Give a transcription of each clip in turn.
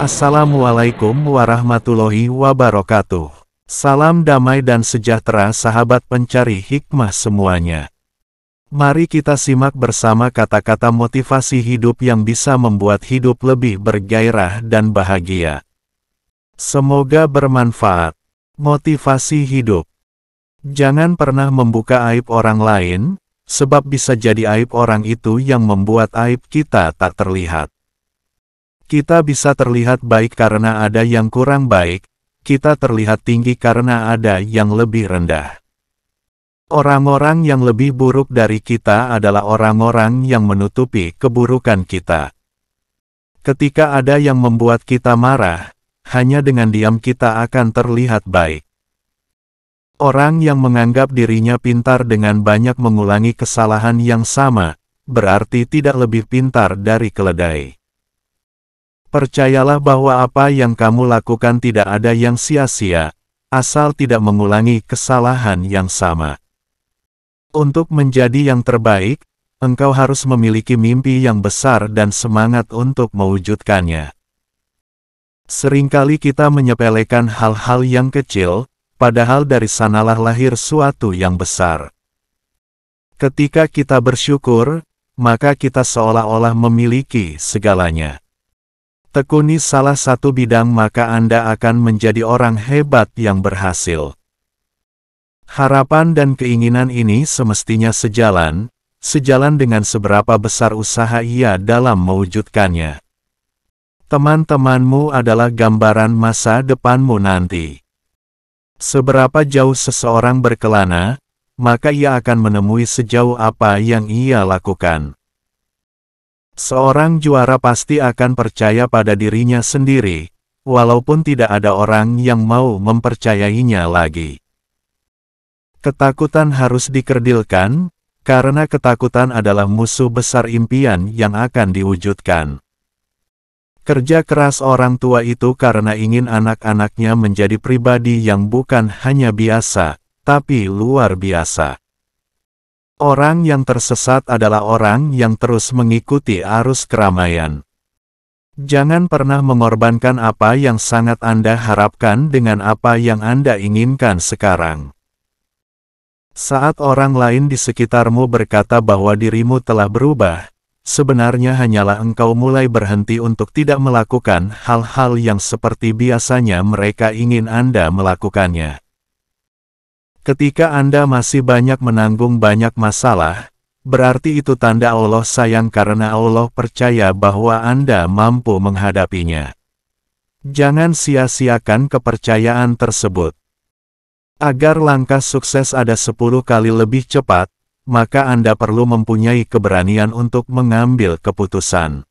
Assalamualaikum warahmatullahi wabarakatuh. Salam damai dan sejahtera sahabat pencari hikmah semuanya. Mari kita simak bersama kata-kata motivasi hidup yang bisa membuat hidup lebih bergairah dan bahagia. Semoga bermanfaat. Motivasi hidup. Jangan pernah membuka aib orang lain, sebab bisa jadi aib orang itu yang membuat aib kita tak terlihat. Kita bisa terlihat baik karena ada yang kurang baik, kita terlihat tinggi karena ada yang lebih rendah. Orang-orang yang lebih buruk dari kita adalah orang-orang yang menutupi keburukan kita. Ketika ada yang membuat kita marah, hanya dengan diam kita akan terlihat baik. Orang yang menganggap dirinya pintar dengan banyak mengulangi kesalahan yang sama, berarti tidak lebih pintar dari keledai. Percayalah bahwa apa yang kamu lakukan tidak ada yang sia-sia, asal tidak mengulangi kesalahan yang sama. Untuk menjadi yang terbaik, engkau harus memiliki mimpi yang besar dan semangat untuk mewujudkannya. Seringkali kita menyepelekan hal-hal yang kecil, padahal dari sanalah lahir suatu yang besar. Ketika kita bersyukur, maka kita seolah-olah memiliki segalanya tekuni salah satu bidang maka Anda akan menjadi orang hebat yang berhasil. Harapan dan keinginan ini semestinya sejalan, sejalan dengan seberapa besar usaha ia dalam mewujudkannya. Teman-temanmu adalah gambaran masa depanmu nanti. Seberapa jauh seseorang berkelana, maka ia akan menemui sejauh apa yang ia lakukan. Seorang juara pasti akan percaya pada dirinya sendiri, walaupun tidak ada orang yang mau mempercayainya lagi. Ketakutan harus dikerdilkan, karena ketakutan adalah musuh besar impian yang akan diwujudkan. Kerja keras orang tua itu karena ingin anak-anaknya menjadi pribadi yang bukan hanya biasa, tapi luar biasa. Orang yang tersesat adalah orang yang terus mengikuti arus keramaian. Jangan pernah mengorbankan apa yang sangat Anda harapkan dengan apa yang Anda inginkan sekarang. Saat orang lain di sekitarmu berkata bahwa dirimu telah berubah, sebenarnya hanyalah engkau mulai berhenti untuk tidak melakukan hal-hal yang seperti biasanya mereka ingin Anda melakukannya. Ketika Anda masih banyak menanggung banyak masalah, berarti itu tanda Allah sayang karena Allah percaya bahwa Anda mampu menghadapinya. Jangan sia-siakan kepercayaan tersebut. Agar langkah sukses ada 10 kali lebih cepat, maka Anda perlu mempunyai keberanian untuk mengambil keputusan.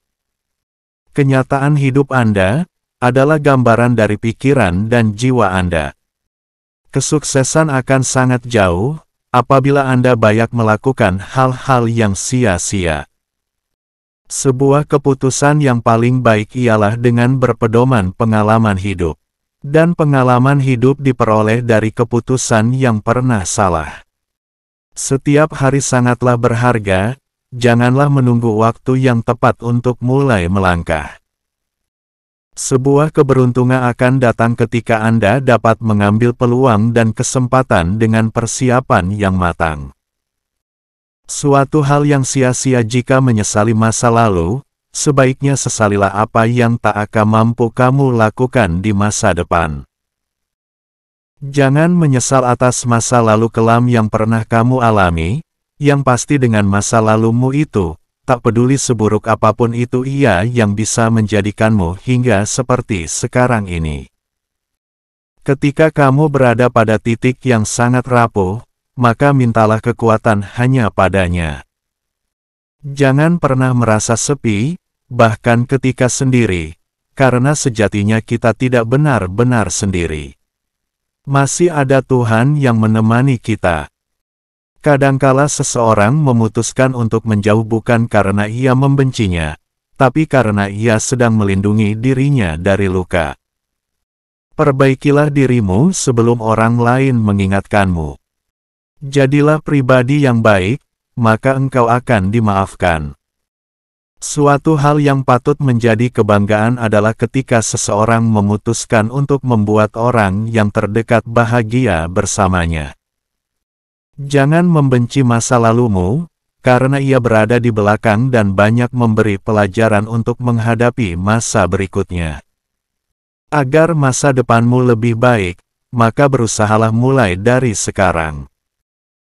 Kenyataan hidup Anda adalah gambaran dari pikiran dan jiwa Anda. Kesuksesan akan sangat jauh apabila Anda banyak melakukan hal-hal yang sia-sia. Sebuah keputusan yang paling baik ialah dengan berpedoman pengalaman hidup. Dan pengalaman hidup diperoleh dari keputusan yang pernah salah. Setiap hari sangatlah berharga, janganlah menunggu waktu yang tepat untuk mulai melangkah. Sebuah keberuntungan akan datang ketika Anda dapat mengambil peluang dan kesempatan dengan persiapan yang matang. Suatu hal yang sia-sia jika menyesali masa lalu, sebaiknya sesalilah apa yang tak akan mampu kamu lakukan di masa depan. Jangan menyesal atas masa lalu kelam yang pernah kamu alami, yang pasti dengan masa lalumu itu, tak peduli seburuk apapun itu ia yang bisa menjadikanmu hingga seperti sekarang ini. Ketika kamu berada pada titik yang sangat rapuh, maka mintalah kekuatan hanya padanya. Jangan pernah merasa sepi, bahkan ketika sendiri, karena sejatinya kita tidak benar-benar sendiri. Masih ada Tuhan yang menemani kita. Kadangkala seseorang memutuskan untuk menjauh bukan karena ia membencinya, tapi karena ia sedang melindungi dirinya dari luka. Perbaikilah dirimu sebelum orang lain mengingatkanmu. Jadilah pribadi yang baik, maka engkau akan dimaafkan. Suatu hal yang patut menjadi kebanggaan adalah ketika seseorang memutuskan untuk membuat orang yang terdekat bahagia bersamanya. Jangan membenci masa lalumu, karena ia berada di belakang dan banyak memberi pelajaran untuk menghadapi masa berikutnya. Agar masa depanmu lebih baik, maka berusahalah mulai dari sekarang.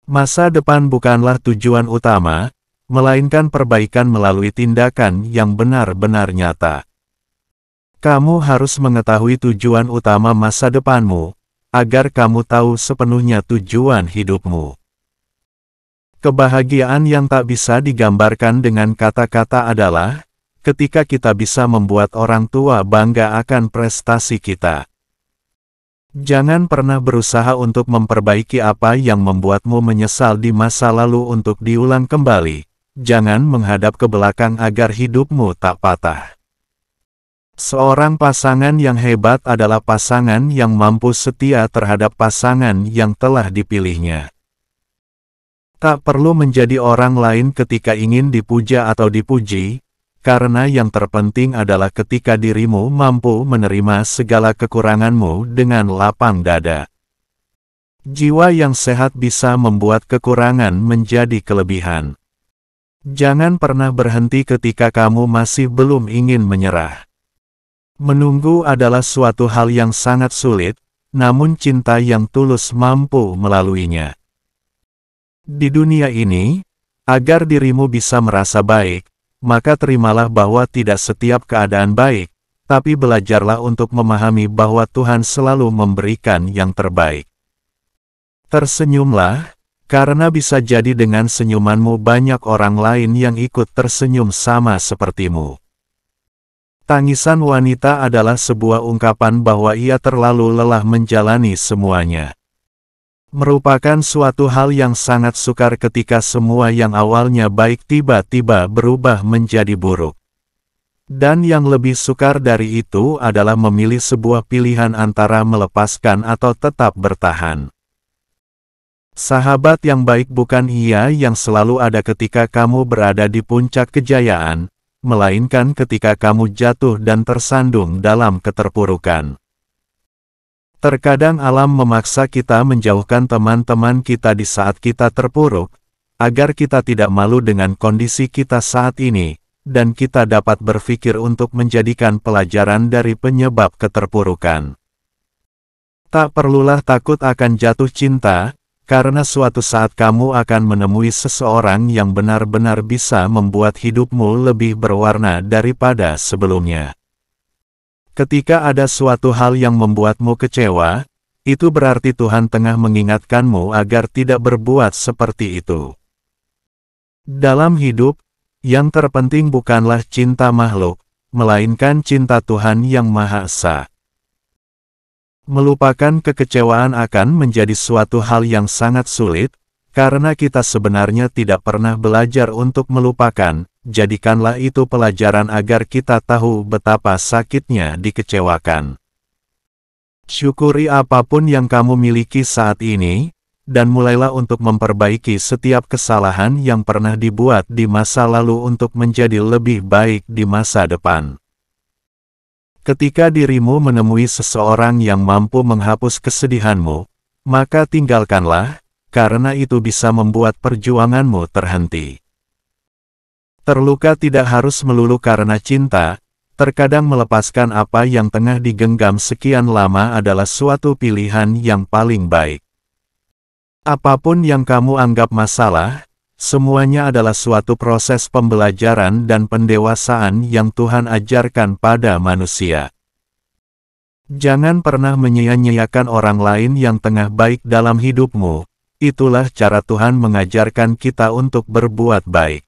Masa depan bukanlah tujuan utama, melainkan perbaikan melalui tindakan yang benar-benar nyata. Kamu harus mengetahui tujuan utama masa depanmu, agar kamu tahu sepenuhnya tujuan hidupmu. Kebahagiaan yang tak bisa digambarkan dengan kata-kata adalah, ketika kita bisa membuat orang tua bangga akan prestasi kita. Jangan pernah berusaha untuk memperbaiki apa yang membuatmu menyesal di masa lalu untuk diulang kembali. Jangan menghadap ke belakang agar hidupmu tak patah. Seorang pasangan yang hebat adalah pasangan yang mampu setia terhadap pasangan yang telah dipilihnya. Tak perlu menjadi orang lain ketika ingin dipuja atau dipuji, karena yang terpenting adalah ketika dirimu mampu menerima segala kekuranganmu dengan lapang dada. Jiwa yang sehat bisa membuat kekurangan menjadi kelebihan. Jangan pernah berhenti ketika kamu masih belum ingin menyerah. Menunggu adalah suatu hal yang sangat sulit, namun cinta yang tulus mampu melaluinya di dunia ini, agar dirimu bisa merasa baik, maka terimalah bahwa tidak setiap keadaan baik, tapi belajarlah untuk memahami bahwa Tuhan selalu memberikan yang terbaik. Tersenyumlah, karena bisa jadi dengan senyumanmu banyak orang lain yang ikut tersenyum sama sepertimu. Tangisan wanita adalah sebuah ungkapan bahwa ia terlalu lelah menjalani semuanya merupakan suatu hal yang sangat sukar ketika semua yang awalnya baik tiba-tiba berubah menjadi buruk. Dan yang lebih sukar dari itu adalah memilih sebuah pilihan antara melepaskan atau tetap bertahan. Sahabat yang baik bukan ia yang selalu ada ketika kamu berada di puncak kejayaan, melainkan ketika kamu jatuh dan tersandung dalam keterpurukan. Terkadang alam memaksa kita menjauhkan teman-teman kita di saat kita terpuruk, agar kita tidak malu dengan kondisi kita saat ini, dan kita dapat berpikir untuk menjadikan pelajaran dari penyebab keterpurukan. Tak perlulah takut akan jatuh cinta, karena suatu saat kamu akan menemui seseorang yang benar-benar bisa membuat hidupmu lebih berwarna daripada sebelumnya. Ketika ada suatu hal yang membuatmu kecewa, itu berarti Tuhan tengah mengingatkanmu agar tidak berbuat seperti itu. Dalam hidup, yang terpenting bukanlah cinta makhluk, melainkan cinta Tuhan yang Maha Esa. Melupakan kekecewaan akan menjadi suatu hal yang sangat sulit, karena kita sebenarnya tidak pernah belajar untuk melupakan, jadikanlah itu pelajaran agar kita tahu betapa sakitnya dikecewakan. Syukuri apapun yang kamu miliki saat ini, dan mulailah untuk memperbaiki setiap kesalahan yang pernah dibuat di masa lalu untuk menjadi lebih baik di masa depan. Ketika dirimu menemui seseorang yang mampu menghapus kesedihanmu, maka tinggalkanlah, karena itu bisa membuat perjuanganmu terhenti. Terluka tidak harus melulu karena cinta, terkadang melepaskan apa yang tengah digenggam sekian lama adalah suatu pilihan yang paling baik. Apapun yang kamu anggap masalah, semuanya adalah suatu proses pembelajaran dan pendewasaan yang Tuhan ajarkan pada manusia. Jangan pernah menyia-nyiakan orang lain yang tengah baik dalam hidupmu, itulah cara Tuhan mengajarkan kita untuk berbuat baik.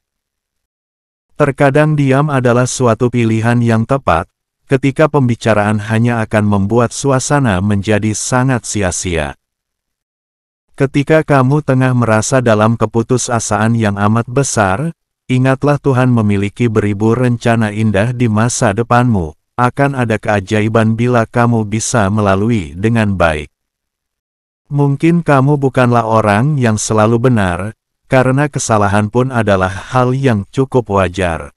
Terkadang diam adalah suatu pilihan yang tepat, ketika pembicaraan hanya akan membuat suasana menjadi sangat sia-sia. Ketika kamu tengah merasa dalam keputusasaan yang amat besar, ingatlah Tuhan memiliki beribu rencana indah di masa depanmu, akan ada keajaiban bila kamu bisa melalui dengan baik. Mungkin kamu bukanlah orang yang selalu benar, karena kesalahan pun adalah hal yang cukup wajar.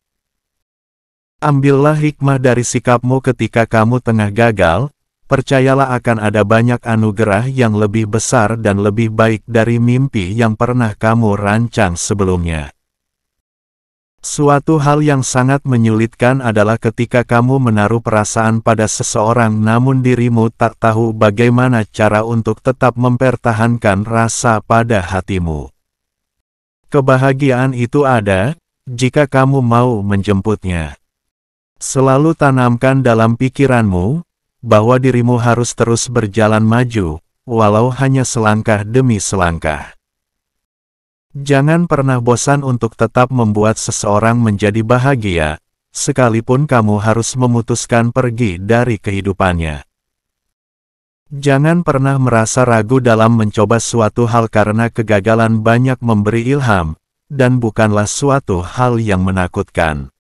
Ambillah hikmah dari sikapmu ketika kamu tengah gagal, percayalah akan ada banyak anugerah yang lebih besar dan lebih baik dari mimpi yang pernah kamu rancang sebelumnya. Suatu hal yang sangat menyulitkan adalah ketika kamu menaruh perasaan pada seseorang namun dirimu tak tahu bagaimana cara untuk tetap mempertahankan rasa pada hatimu. Kebahagiaan itu ada, jika kamu mau menjemputnya. Selalu tanamkan dalam pikiranmu, bahwa dirimu harus terus berjalan maju, walau hanya selangkah demi selangkah. Jangan pernah bosan untuk tetap membuat seseorang menjadi bahagia, sekalipun kamu harus memutuskan pergi dari kehidupannya. Jangan pernah merasa ragu dalam mencoba suatu hal karena kegagalan banyak memberi ilham, dan bukanlah suatu hal yang menakutkan.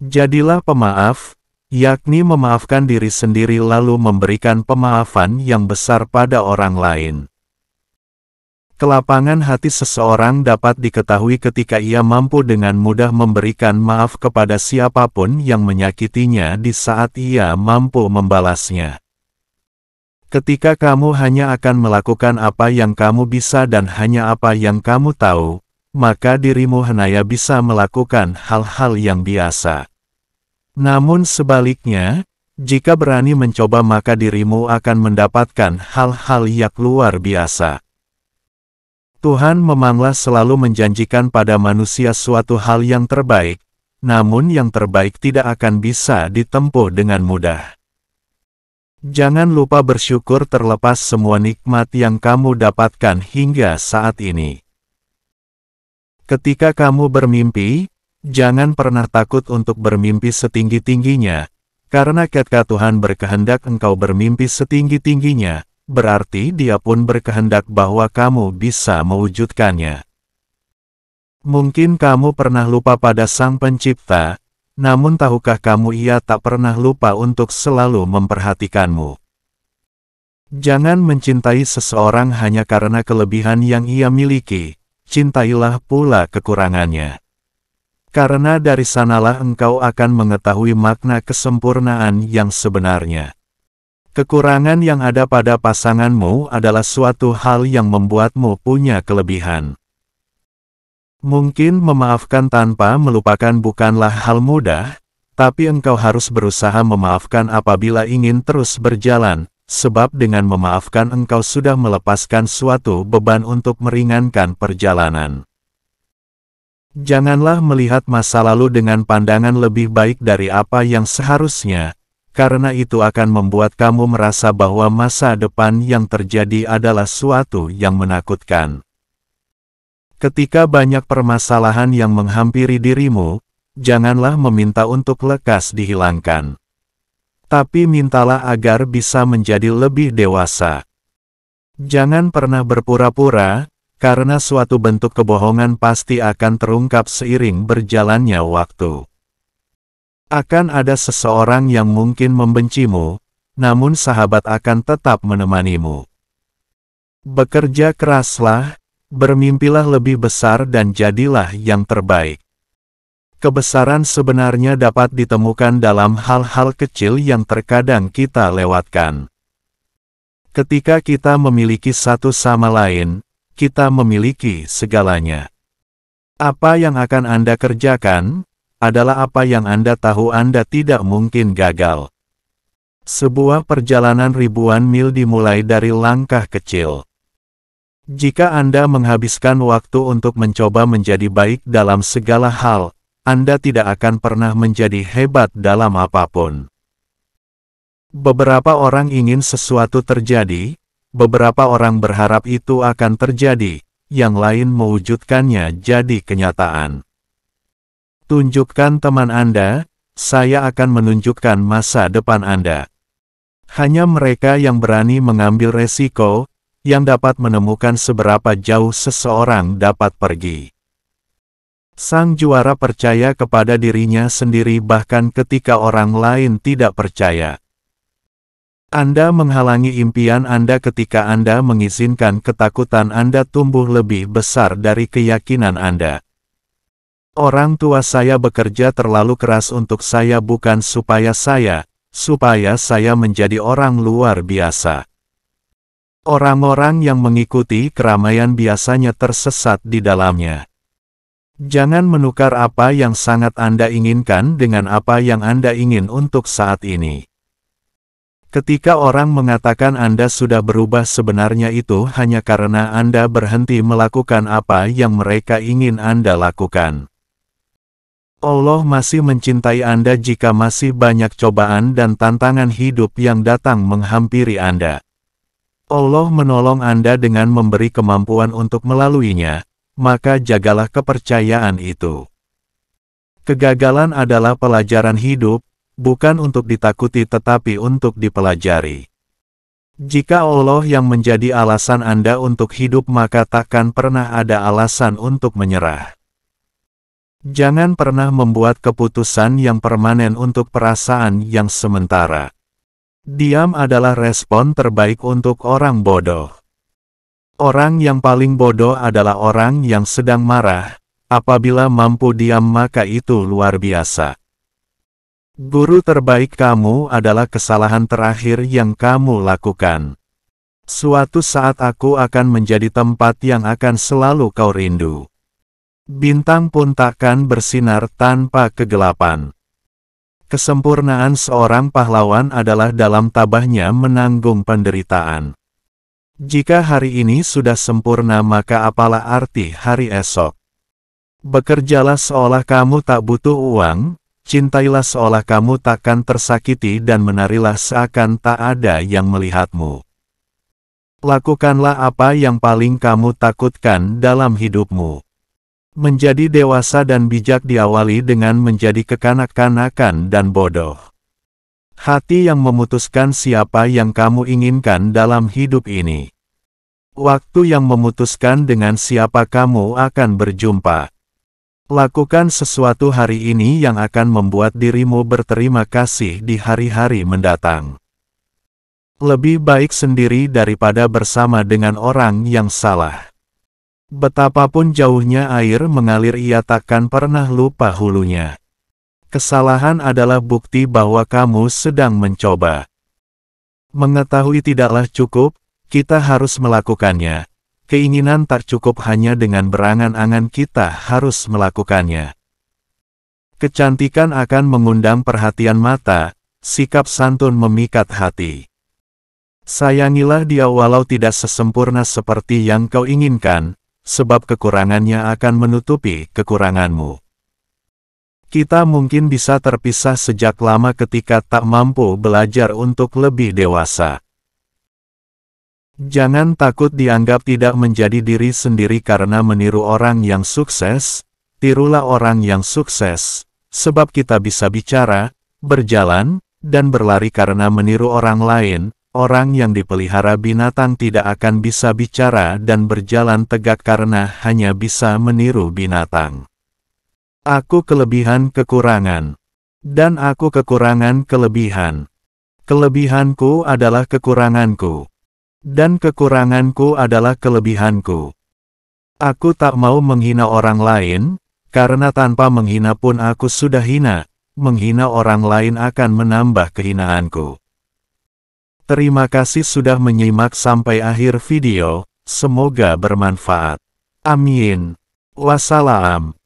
Jadilah pemaaf, yakni memaafkan diri sendiri lalu memberikan pemaafan yang besar pada orang lain. Kelapangan hati seseorang dapat diketahui ketika ia mampu dengan mudah memberikan maaf kepada siapapun yang menyakitinya di saat ia mampu membalasnya. Ketika kamu hanya akan melakukan apa yang kamu bisa dan hanya apa yang kamu tahu, maka dirimu Henaya bisa melakukan hal-hal yang biasa. Namun sebaliknya, jika berani mencoba maka dirimu akan mendapatkan hal-hal yang luar biasa. Tuhan memanglah selalu menjanjikan pada manusia suatu hal yang terbaik, namun yang terbaik tidak akan bisa ditempuh dengan mudah. Jangan lupa bersyukur terlepas semua nikmat yang kamu dapatkan hingga saat ini. Ketika kamu bermimpi, jangan pernah takut untuk bermimpi setinggi-tingginya, karena ketika Tuhan berkehendak engkau bermimpi setinggi-tingginya, berarti dia pun berkehendak bahwa kamu bisa mewujudkannya. Mungkin kamu pernah lupa pada Sang Pencipta, namun tahukah kamu ia tak pernah lupa untuk selalu memperhatikanmu. Jangan mencintai seseorang hanya karena kelebihan yang ia miliki, cintailah pula kekurangannya. Karena dari sanalah engkau akan mengetahui makna kesempurnaan yang sebenarnya. Kekurangan yang ada pada pasanganmu adalah suatu hal yang membuatmu punya kelebihan. Mungkin memaafkan tanpa melupakan bukanlah hal mudah, tapi engkau harus berusaha memaafkan apabila ingin terus berjalan, sebab dengan memaafkan engkau sudah melepaskan suatu beban untuk meringankan perjalanan. Janganlah melihat masa lalu dengan pandangan lebih baik dari apa yang seharusnya, karena itu akan membuat kamu merasa bahwa masa depan yang terjadi adalah suatu yang menakutkan. Ketika banyak permasalahan yang menghampiri dirimu, janganlah meminta untuk lekas dihilangkan. Tapi mintalah agar bisa menjadi lebih dewasa. Jangan pernah berpura-pura, karena suatu bentuk kebohongan pasti akan terungkap seiring berjalannya waktu. Akan ada seseorang yang mungkin membencimu, namun sahabat akan tetap menemanimu. Bekerja keraslah, Bermimpilah lebih besar dan jadilah yang terbaik. Kebesaran sebenarnya dapat ditemukan dalam hal-hal kecil yang terkadang kita lewatkan. Ketika kita memiliki satu sama lain, kita memiliki segalanya. Apa yang akan Anda kerjakan adalah apa yang Anda tahu Anda tidak mungkin gagal. Sebuah perjalanan ribuan mil dimulai dari langkah kecil. Jika Anda menghabiskan waktu untuk mencoba menjadi baik dalam segala hal, Anda tidak akan pernah menjadi hebat dalam apapun. Beberapa orang ingin sesuatu terjadi, beberapa orang berharap itu akan terjadi, yang lain mewujudkannya jadi kenyataan. Tunjukkan teman Anda, saya akan menunjukkan masa depan Anda. Hanya mereka yang berani mengambil resiko, yang dapat menemukan seberapa jauh seseorang dapat pergi. Sang juara percaya kepada dirinya sendiri bahkan ketika orang lain tidak percaya. Anda menghalangi impian Anda ketika Anda mengizinkan ketakutan Anda tumbuh lebih besar dari keyakinan Anda. Orang tua saya bekerja terlalu keras untuk saya bukan supaya saya, supaya saya menjadi orang luar biasa. Orang-orang yang mengikuti keramaian biasanya tersesat di dalamnya. Jangan menukar apa yang sangat Anda inginkan dengan apa yang Anda ingin untuk saat ini. Ketika orang mengatakan Anda sudah berubah sebenarnya itu hanya karena Anda berhenti melakukan apa yang mereka ingin Anda lakukan. Allah masih mencintai Anda jika masih banyak cobaan dan tantangan hidup yang datang menghampiri Anda. Allah menolong Anda dengan memberi kemampuan untuk melaluinya, maka jagalah kepercayaan itu. Kegagalan adalah pelajaran hidup, bukan untuk ditakuti tetapi untuk dipelajari. Jika Allah yang menjadi alasan Anda untuk hidup maka takkan pernah ada alasan untuk menyerah. Jangan pernah membuat keputusan yang permanen untuk perasaan yang sementara. Diam adalah respon terbaik untuk orang bodoh. Orang yang paling bodoh adalah orang yang sedang marah. Apabila mampu diam maka itu luar biasa. Guru terbaik kamu adalah kesalahan terakhir yang kamu lakukan. Suatu saat aku akan menjadi tempat yang akan selalu kau rindu. Bintang pun takkan bersinar tanpa kegelapan. Kesempurnaan seorang pahlawan adalah dalam tabahnya menanggung penderitaan. Jika hari ini sudah sempurna maka apalah arti hari esok? Bekerjalah seolah kamu tak butuh uang, cintailah seolah kamu takkan tersakiti dan menarilah seakan tak ada yang melihatmu. Lakukanlah apa yang paling kamu takutkan dalam hidupmu. Menjadi dewasa dan bijak diawali dengan menjadi kekanak-kanakan dan bodoh. Hati yang memutuskan siapa yang kamu inginkan dalam hidup ini. Waktu yang memutuskan dengan siapa kamu akan berjumpa. Lakukan sesuatu hari ini yang akan membuat dirimu berterima kasih di hari-hari mendatang. Lebih baik sendiri daripada bersama dengan orang yang salah. Betapapun jauhnya air mengalir ia takkan pernah lupa hulunya. Kesalahan adalah bukti bahwa kamu sedang mencoba. Mengetahui tidaklah cukup, kita harus melakukannya. Keinginan tak cukup hanya dengan berangan-angan kita harus melakukannya. Kecantikan akan mengundang perhatian mata, sikap santun memikat hati. Sayangilah dia walau tidak sesempurna seperti yang kau inginkan, sebab kekurangannya akan menutupi kekuranganmu. Kita mungkin bisa terpisah sejak lama ketika tak mampu belajar untuk lebih dewasa. Jangan takut dianggap tidak menjadi diri sendiri karena meniru orang yang sukses, tirulah orang yang sukses, sebab kita bisa bicara, berjalan, dan berlari karena meniru orang lain, orang yang dipelihara binatang tidak akan bisa bicara dan berjalan tegak karena hanya bisa meniru binatang. Aku kelebihan kekurangan. Dan aku kekurangan kelebihan. Kelebihanku adalah kekuranganku. Dan kekuranganku adalah kelebihanku. Aku tak mau menghina orang lain, karena tanpa menghina pun aku sudah hina, menghina orang lain akan menambah kehinaanku. Terima kasih sudah menyimak sampai akhir video, semoga bermanfaat. Amin. Wassalam.